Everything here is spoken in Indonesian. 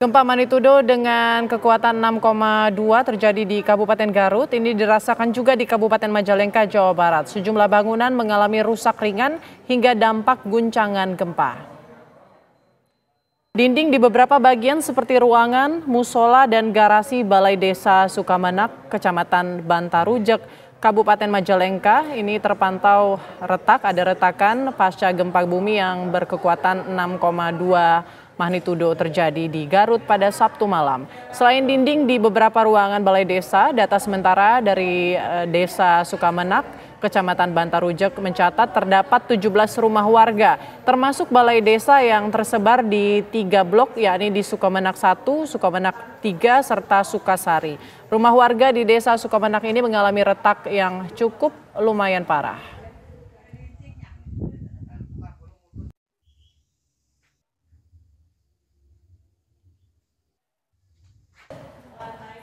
Gempa Manitudo dengan kekuatan 6,2 terjadi di Kabupaten Garut. Ini dirasakan juga di Kabupaten Majalengka, Jawa Barat. Sejumlah bangunan mengalami rusak ringan hingga dampak guncangan gempa. Dinding di beberapa bagian seperti ruangan, musola, dan garasi Balai Desa Sukamanak, Kecamatan Bantarujek, Kabupaten Majalengka ini terpantau retak, ada retakan pasca gempa bumi yang berkekuatan 6,2 magnitudo terjadi di Garut pada Sabtu malam. Selain dinding di beberapa ruangan balai desa, data sementara dari eh, desa Sukamenak Kecamatan Bantarujek mencatat terdapat 17 rumah warga, termasuk balai desa yang tersebar di tiga blok, yakni di Sukamenak 1, Sukamenak 3, serta Sukasari. Rumah warga di desa Sukamenak ini mengalami retak yang cukup lumayan parah.